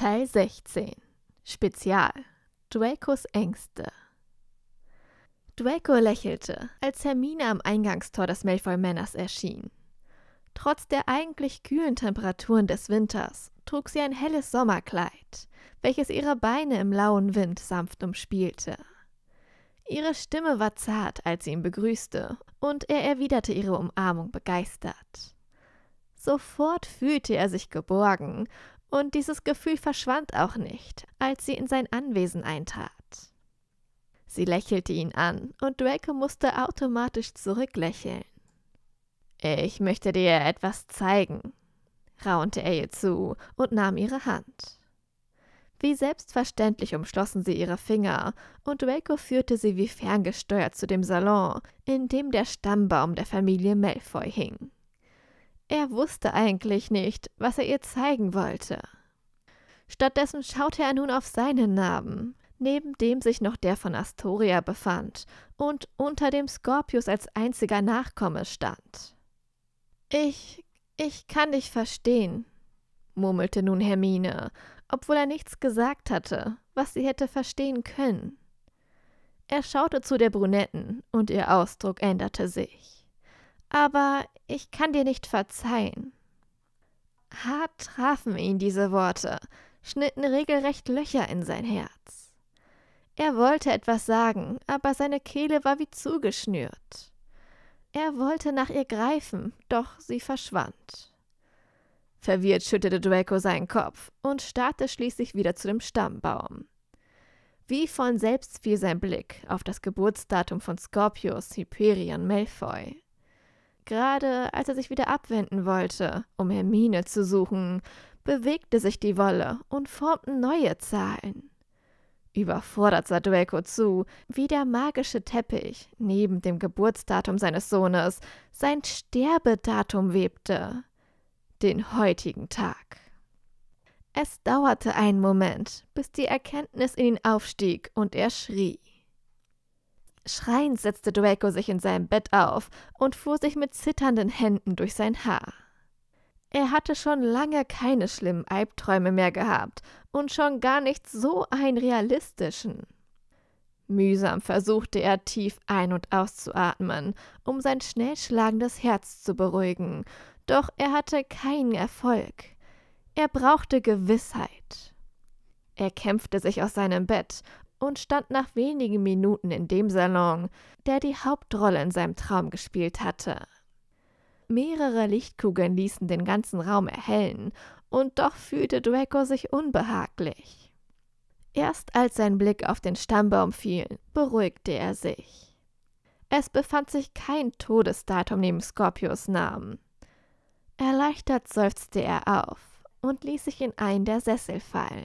Teil 16 Spezial Dracos Ängste Draco lächelte, als Hermine am Eingangstor des Malfoy Manors erschien. Trotz der eigentlich kühlen Temperaturen des Winters trug sie ein helles Sommerkleid, welches ihre Beine im lauen Wind sanft umspielte. Ihre Stimme war zart, als sie ihn begrüßte, und er erwiderte ihre Umarmung begeistert. Sofort fühlte er sich geborgen und dieses Gefühl verschwand auch nicht, als sie in sein Anwesen eintrat. Sie lächelte ihn an, und Draco musste automatisch zurücklächeln. Ich möchte dir etwas zeigen, raunte er ihr zu und nahm ihre Hand. Wie selbstverständlich umschlossen sie ihre Finger, und Draco führte sie wie ferngesteuert zu dem Salon, in dem der Stammbaum der Familie Malfoy hing. Er wusste eigentlich nicht, was er ihr zeigen wollte. Stattdessen schaute er nun auf seinen Narben, neben dem sich noch der von Astoria befand und unter dem Scorpius als einziger Nachkomme stand. Ich, ich kann dich verstehen, murmelte nun Hermine, obwohl er nichts gesagt hatte, was sie hätte verstehen können. Er schaute zu der Brunetten und ihr Ausdruck änderte sich. Aber ich kann dir nicht verzeihen. Hart trafen ihn diese Worte, schnitten regelrecht Löcher in sein Herz. Er wollte etwas sagen, aber seine Kehle war wie zugeschnürt. Er wollte nach ihr greifen, doch sie verschwand. Verwirrt schüttelte Draco seinen Kopf und starrte schließlich wieder zu dem Stammbaum. Wie von selbst fiel sein Blick auf das Geburtsdatum von Scorpius Hyperion Malfoy gerade als er sich wieder abwenden wollte, um Hermine zu suchen, bewegte sich die Wolle und formten neue Zahlen. Überfordert sah Draco zu, wie der magische Teppich neben dem Geburtsdatum seines Sohnes sein Sterbedatum webte. Den heutigen Tag. Es dauerte einen Moment, bis die Erkenntnis in ihn aufstieg und er schrie. Schreiend setzte Draco sich in seinem Bett auf und fuhr sich mit zitternden Händen durch sein Haar. Er hatte schon lange keine schlimmen Albträume mehr gehabt und schon gar nicht so einen realistischen. Mühsam versuchte er tief ein- und auszuatmen, um sein schnell schlagendes Herz zu beruhigen, doch er hatte keinen Erfolg. Er brauchte Gewissheit. Er kämpfte sich aus seinem Bett und stand nach wenigen Minuten in dem Salon, der die Hauptrolle in seinem Traum gespielt hatte. Mehrere Lichtkugeln ließen den ganzen Raum erhellen, und doch fühlte Draco sich unbehaglich. Erst als sein Blick auf den Stammbaum fiel, beruhigte er sich. Es befand sich kein Todesdatum neben Scorpios Namen. Erleichtert seufzte er auf und ließ sich in einen der Sessel fallen.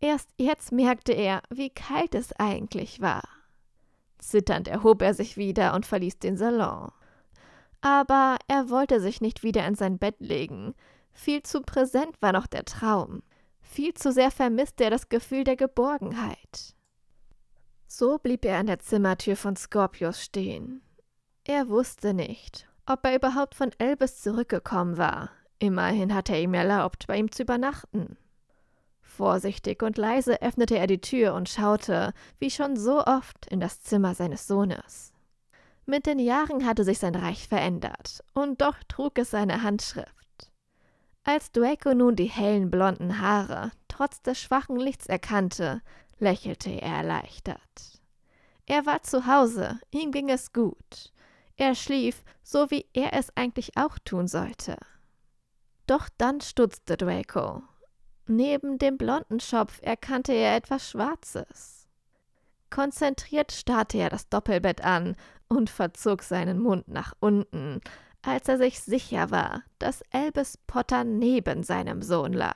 Erst jetzt merkte er, wie kalt es eigentlich war. Zitternd erhob er sich wieder und verließ den Salon. Aber er wollte sich nicht wieder in sein Bett legen. Viel zu präsent war noch der Traum. Viel zu sehr vermisste er das Gefühl der Geborgenheit. So blieb er an der Zimmertür von Scorpius stehen. Er wusste nicht, ob er überhaupt von Elbes zurückgekommen war. Immerhin hatte er ihm erlaubt, bei ihm zu übernachten. Vorsichtig und leise öffnete er die Tür und schaute, wie schon so oft, in das Zimmer seines Sohnes. Mit den Jahren hatte sich sein Reich verändert, und doch trug es seine Handschrift. Als Draco nun die hellen blonden Haare trotz des schwachen Lichts erkannte, lächelte er erleichtert. Er war zu Hause, ihm ging es gut. Er schlief, so wie er es eigentlich auch tun sollte. Doch dann stutzte Draco, Neben dem blonden Schopf erkannte er etwas Schwarzes. Konzentriert starrte er das Doppelbett an und verzog seinen Mund nach unten, als er sich sicher war, dass Elbes Potter neben seinem Sohn lag.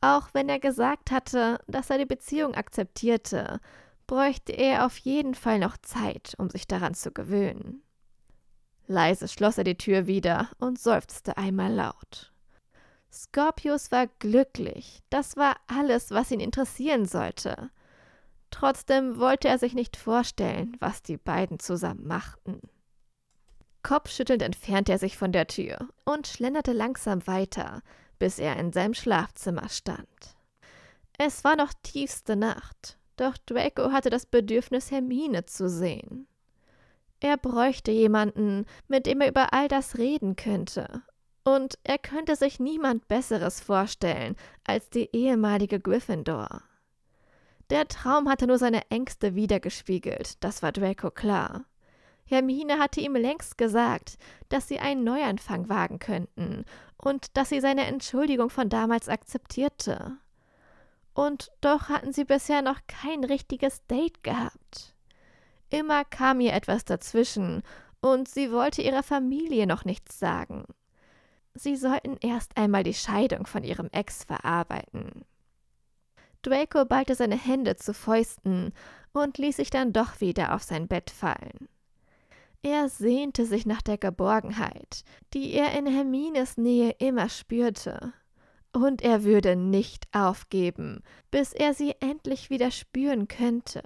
Auch wenn er gesagt hatte, dass er die Beziehung akzeptierte, bräuchte er auf jeden Fall noch Zeit, um sich daran zu gewöhnen. Leise schloss er die Tür wieder und seufzte einmal laut. Scorpius war glücklich. Das war alles, was ihn interessieren sollte. Trotzdem wollte er sich nicht vorstellen, was die beiden zusammen machten. Kopfschüttelnd entfernte er sich von der Tür und schlenderte langsam weiter, bis er in seinem Schlafzimmer stand. Es war noch tiefste Nacht, doch Draco hatte das Bedürfnis, Hermine zu sehen. Er bräuchte jemanden, mit dem er über all das reden könnte, und er könnte sich niemand Besseres vorstellen als die ehemalige Gryffindor. Der Traum hatte nur seine Ängste wiedergespiegelt, das war Draco klar. Hermine hatte ihm längst gesagt, dass sie einen Neuanfang wagen könnten und dass sie seine Entschuldigung von damals akzeptierte. Und doch hatten sie bisher noch kein richtiges Date gehabt. Immer kam ihr etwas dazwischen und sie wollte ihrer Familie noch nichts sagen sie sollten erst einmal die Scheidung von ihrem Ex verarbeiten. Draco ballte seine Hände zu Fäusten und ließ sich dann doch wieder auf sein Bett fallen. Er sehnte sich nach der Geborgenheit, die er in Hermines Nähe immer spürte. Und er würde nicht aufgeben, bis er sie endlich wieder spüren könnte.